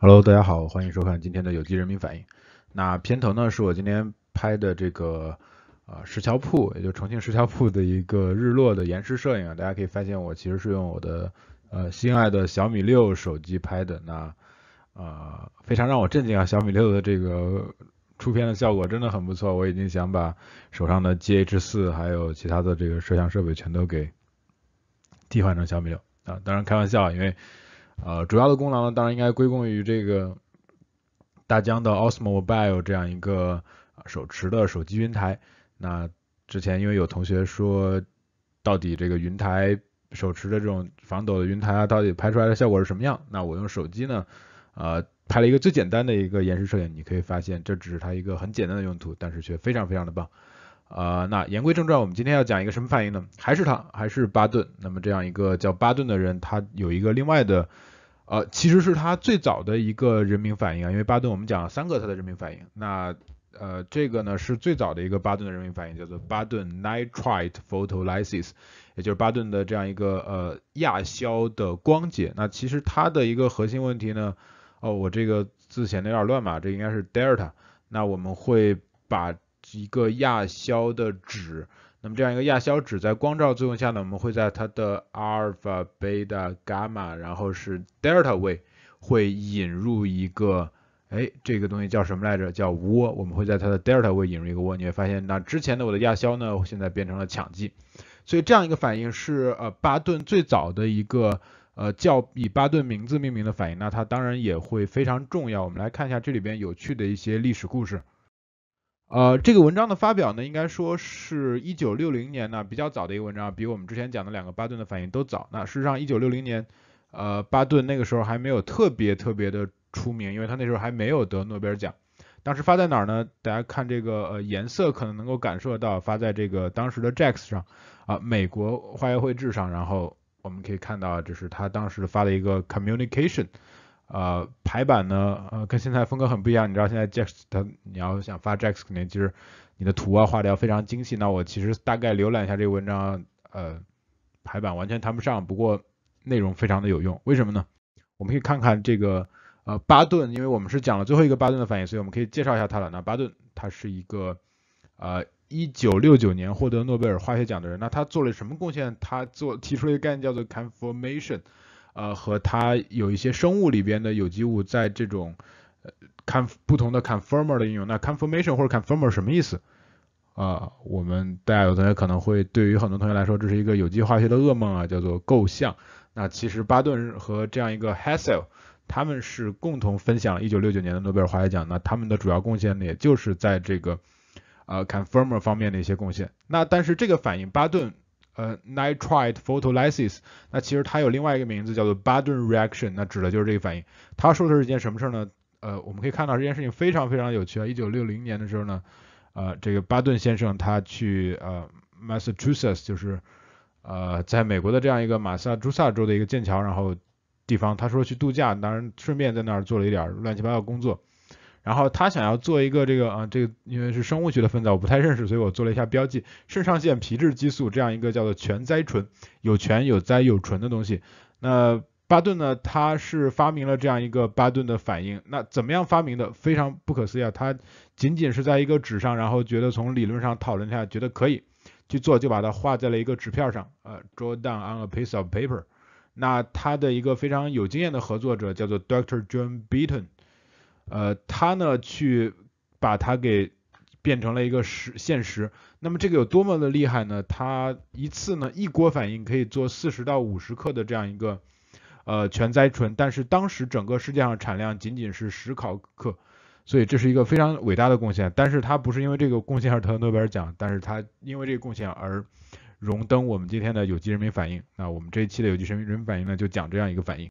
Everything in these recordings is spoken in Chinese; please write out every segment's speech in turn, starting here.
Hello，大家好，欢迎收看今天的有机人民反应。那片头呢，是我今天拍的这个。啊，石桥铺，也就重庆石桥铺的一个日落的延时摄影，大家可以发现我其实是用我的呃心爱的小米六手机拍的。那呃非常让我震惊啊，小米六的这个出片的效果真的很不错，我已经想把手上的 G H 四还有其他的这个摄像设备全都给替换成小米六啊。当然开玩笑，因为呃主要的功呢，当然应该归功于这个大疆的 Osmo Mobile 这样一个手持的手机云台。那之前因为有同学说，到底这个云台手持的这种防抖的云台啊，到底拍出来的效果是什么样？那我用手机呢，呃，拍了一个最简单的一个延时摄影，你可以发现，这只是它一个很简单的用途，但是却非常非常的棒。呃，那言归正传，我们今天要讲一个什么反应呢？还是它，还是巴顿。那么这样一个叫巴顿的人，他有一个另外的，呃，其实是他最早的一个人名反应啊，因为巴顿我们讲了三个他的人名反应，那。呃，这个呢是最早的一个巴顿的人民反应，叫做巴顿 nitrite photolysis，也就是巴顿的这样一个呃亚硝的光解。那其实它的一个核心问题呢，哦，我这个字显得有点乱嘛，这应该是 delta。那我们会把一个亚硝的酯，那么这样一个亚硝酯在光照作用下呢，我们会在它的阿尔法、贝塔、伽马，然后是 delta 位，会引入一个。哎，这个东西叫什么来着？叫窝。我们会在它的 delta 位引入一个窝，你会发现，那之前的我的亚硝呢，现在变成了羟基。所以这样一个反应是呃巴顿最早的一个呃叫以巴顿名字命名的反应。那它当然也会非常重要。我们来看一下这里边有趣的一些历史故事。呃，这个文章的发表呢，应该说是一九六零年呢，比较早的一个文章，比我们之前讲的两个巴顿的反应都早。那事实上一九六零年，呃，巴顿那个时候还没有特别特别的。出名，因为他那时候还没有得诺贝尔奖。当时发在哪儿呢？大家看这个呃颜色，可能能够感受到发在这个当时的 JACS 上啊，美国化学会制上。然后我们可以看到，这是他当时发的一个 Communication，呃，排版呢，呃，跟现在风格很不一样。你知道现在 JACS 它，你要想发 JACS，肯定其实你的图啊画的要非常精细。那我其实大概浏览一下这个文章，呃，排版完全谈不上，不过内容非常的有用。为什么呢？我们可以看看这个。呃，巴顿，因为我们是讲了最后一个巴顿的反应，所以我们可以介绍一下他了。那巴顿，他是一个，呃，一九六九年获得诺贝尔化学奖的人。那他做了什么贡献？他做提出了一个概念叫做 conformation，呃，和他有一些生物里边的有机物在这种，呃看不同的 conformer 的应用。那 conformation 或者 conformer 什么意思？啊，我们大家有同学可能会，对于很多同学来说，这是一个有机化学的噩梦啊，叫做构象。那其实巴顿和这样一个 Hassel。他们是共同分享一九六九年的诺贝尔化学奖。那他们的主要贡献呢，也就是在这个呃 confirm 方面的一些贡献。那但是这个反应巴顿呃 nitrite photolysis，那其实它有另外一个名字叫做巴顿 reaction，那指的就是这个反应。他说的是一件什么事儿呢？呃，我们可以看到这件事情非常非常有趣啊。一九六零年的时候呢，呃，这个巴顿先生他去呃 Massachusetts，就是呃在美国的这样一个马萨诸塞州的一个剑桥，然后。地方，他说去度假，当然顺便在那儿做了一点乱七八糟工作。然后他想要做一个这个，啊，这个因为是生物学的分子，我不太认识，所以我做了一下标记。肾上腺皮质激素这样一个叫做全甾醇，有醛有甾有醇的东西。那巴顿呢，他是发明了这样一个巴顿的反应。那怎么样发明的？非常不可思议，啊！他仅仅是在一个纸上，然后觉得从理论上讨论一下，觉得可以去做，就把它画在了一个纸片上，呃，draw down on a piece of paper。那他的一个非常有经验的合作者叫做 Dr. John Beaton，呃，他呢去把它给变成了一个实现实，那么这个有多么的厉害呢？他一次呢一锅反应可以做四十到五十克的这样一个呃全甾醇，但是当时整个世界上产量仅仅是十毫克，所以这是一个非常伟大的贡献，但是他不是因为这个贡献而得诺贝尔奖，但是他因为这个贡献而。荣登我们今天的有机人民反应。那我们这一期的有机人民人民反应呢，就讲这样一个反应。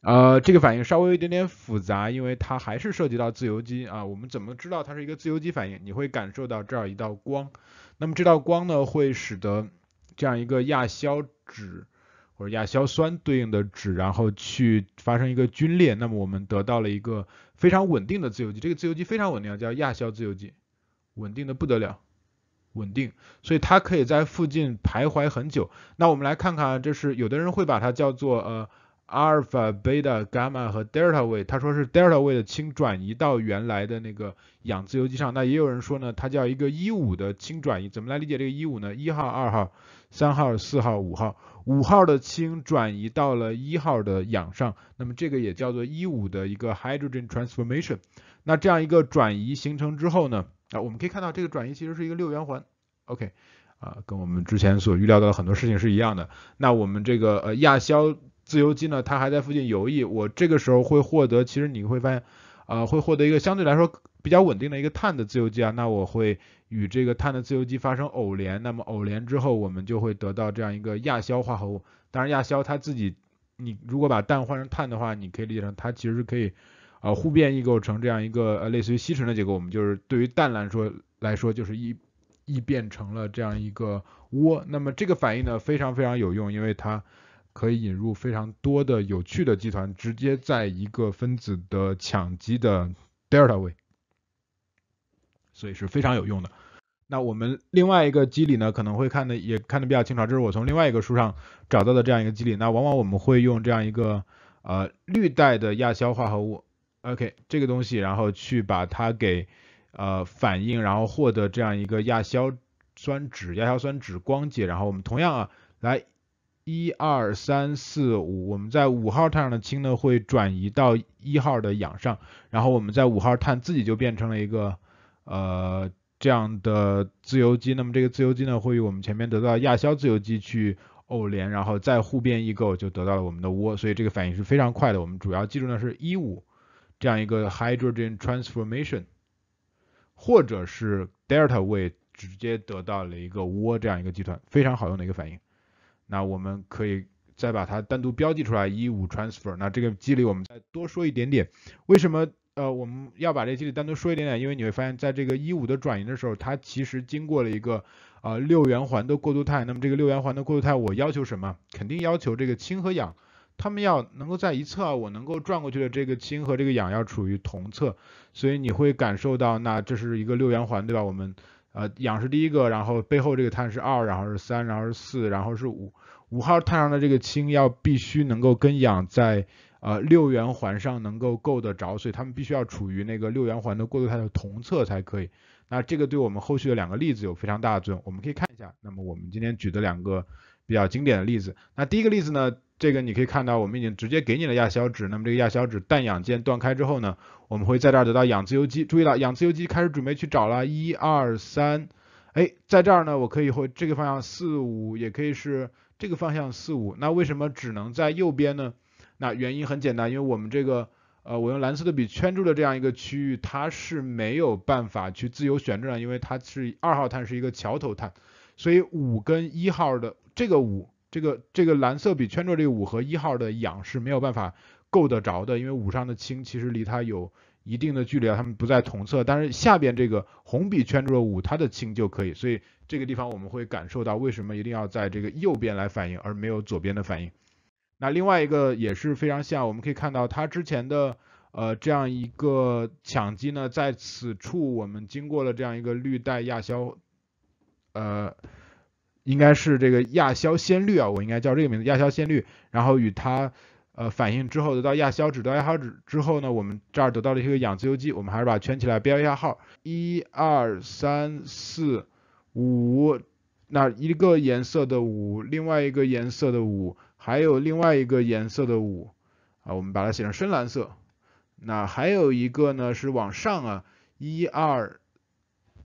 呃，这个反应稍微有一点点复杂，因为它还是涉及到自由基啊。我们怎么知道它是一个自由基反应？你会感受到这儿一道光，那么这道光呢，会使得这样一个亚硝酯或者亚硝酸对应的酯，然后去发生一个皲裂，那么我们得到了一个非常稳定的自由基。这个自由基非常稳定，叫亚硝自由基，稳定的不得了。稳定，所以它可以在附近徘徊很久。那我们来看看，这是有的人会把它叫做呃阿尔法、贝塔、伽马和德尔塔位，他说是德尔塔位的氢转移到原来的那个氧自由基上。那也有人说呢，它叫一个一五的氢转移，怎么来理解这个一五呢？一号、二号、三号、四号、五号，五号的氢转移到了一号的氧上，那么这个也叫做一五的一个 hydrogen transformation。那这样一个转移形成之后呢？啊，我们可以看到这个转移其实是一个六元环，OK，啊，跟我们之前所预料到的很多事情是一样的。那我们这个呃亚硝自由基呢，它还在附近游弋，我这个时候会获得，其实你会发现，啊，会获得一个相对来说比较稳定的一个碳的自由基啊，那我会与这个碳的自由基发生偶联，那么偶联之后我们就会得到这样一个亚硝化合物。当然亚硝它自己，你如果把氮换成碳的话，你可以理解成它其实是可以。呃，互变异构成这样一个呃，类似于烯醇的结构。我们就是对于氮来说来说，就是一一变成了这样一个窝。那么这个反应呢，非常非常有用，因为它可以引入非常多的有趣的基团，直接在一个分子的羟基的 delta 位，所以是非常有用的。那我们另外一个机理呢，可能会看的也看的比较清楚，这是我从另外一个书上找到的这样一个机理。那往往我们会用这样一个呃，氯代的亚硝化合物。OK，这个东西，然后去把它给呃反应，然后获得这样一个亚硝酸酯，亚硝酸酯光解，然后我们同样啊，来一二三四五，我们在五号碳上的氢呢会转移到一号的氧上，然后我们在五号碳自己就变成了一个呃这样的自由基，那么这个自由基呢会与我们前面得到亚硝自由基去偶联，然后再互变异构就得到了我们的窝，所以这个反应是非常快的，我们主要记住呢是一五。这样一个 hydrogen transformation，或者是 delta way，直接得到了一个窝这样一个集团，非常好用的一个反应。那我们可以再把它单独标记出来一五 transfer。那这个机理我们再多说一点点。为什么呃我们要把这机理单独说一点点？因为你会发现在这个一五的转移的时候，它其实经过了一个呃六元环的过渡态。那么这个六元环的过渡态，我要求什么？肯定要求这个氢和氧。他们要能够在一侧，我能够转过去的这个氢和这个氧要处于同侧，所以你会感受到，那这是一个六圆环，对吧？我们呃氧是第一个，然后背后这个碳是二，然后是三，然后是四，然后是五，五号碳上的这个氢要必须能够跟氧在呃六圆环上能够够得着，所以他们必须要处于那个六圆环的过渡态的同侧才可以。那这个对我们后续的两个例子有非常大的作用，我们可以看一下。那么我们今天举的两个比较经典的例子，那第一个例子呢？这个你可以看到，我们已经直接给你了亚硝脂。那么这个亚硝酯氮氧键断开之后呢，我们会在这儿得到氧自由基。注意了，氧自由基开始准备去找了，一二三，哎，在这儿呢，我可以会这个方向四五，也可以是这个方向四五。那为什么只能在右边呢？那原因很简单，因为我们这个呃，我用蓝色的笔圈住了这样一个区域，它是没有办法去自由旋转，因为它是二号碳是一个桥头碳，所以五跟一号的这个五。这个这个蓝色笔圈住这个五和一号的氧是没有办法够得着的，因为五上的氢其实离它有一定的距离啊，它们不在同侧。但是下边这个红笔圈住了五，它的氢就可以。所以这个地方我们会感受到为什么一定要在这个右边来反应，而没有左边的反应。那另外一个也是非常像，我们可以看到它之前的呃这样一个羟基呢，在此处我们经过了这样一个氯代亚硝，呃。应该是这个亚硝酰氯啊，我应该叫这个名字亚硝酰氯。然后与它，呃，反应之后得到亚硝酯，得到亚硝酯之后呢，我们这儿得到了一个氧自由基，我们还是把圈起来标一下号，一二三四五，那一个颜色的五，另外一个颜色的五，还有另外一个颜色的五，啊，我们把它写成深蓝色。那还有一个呢是往上啊，一二，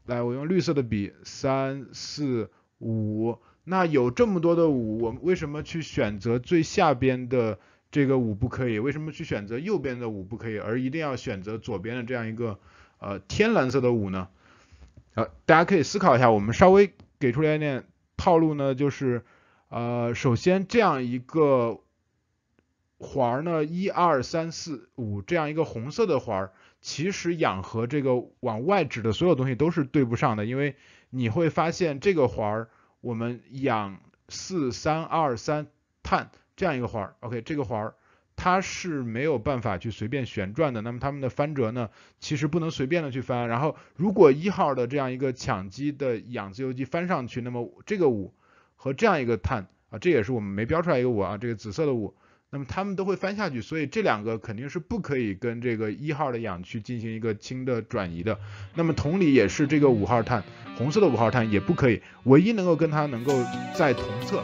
来我用绿色的笔，三四。五，那有这么多的五，我们为什么去选择最下边的这个五不可以？为什么去选择右边的五不可以？而一定要选择左边的这样一个呃天蓝色的五呢？啊，大家可以思考一下。我们稍微给出来一点套路呢，就是呃，首先这样一个环儿呢，一二三四五这样一个红色的环儿，其实氧和这个往外指的所有东西都是对不上的，因为。你会发现这个环儿，我们氧四三二三碳这样一个环儿，OK，这个环儿它是没有办法去随便旋转的。那么它们的翻折呢，其实不能随便的去翻。然后如果一号的这样一个羟基的氧自由基翻上去，那么这个五和这样一个碳啊，这也是我们没标出来一个五啊，这个紫色的五。那么它们都会翻下去，所以这两个肯定是不可以跟这个一号的氧去进行一个氢的转移的。那么同理也是这个五号碳，红色的五号碳也不可以。唯一能够跟它能够在同侧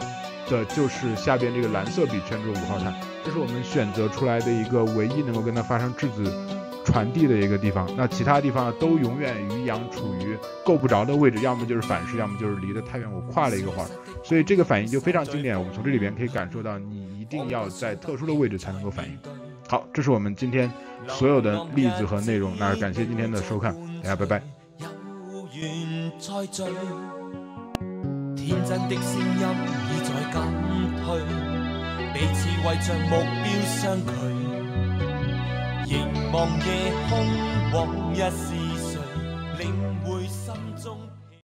的，就是下边这个蓝色笔圈住五号碳，这是我们选择出来的一个唯一能够跟它发生质子。传递的一个地方，那其他地方呢，都永远于阳处于够不着的位置，要么就是反势，要么就是离得太远。我跨了一个环，所以这个反应就非常经典。我们从这里边可以感受到，你一定要在特殊的位置才能够反应。好，这是我们今天所有的例子和内容。那感谢今天的收看，大家拜拜。天真的声音已在彼此为着目标相凝望夜空，往日事。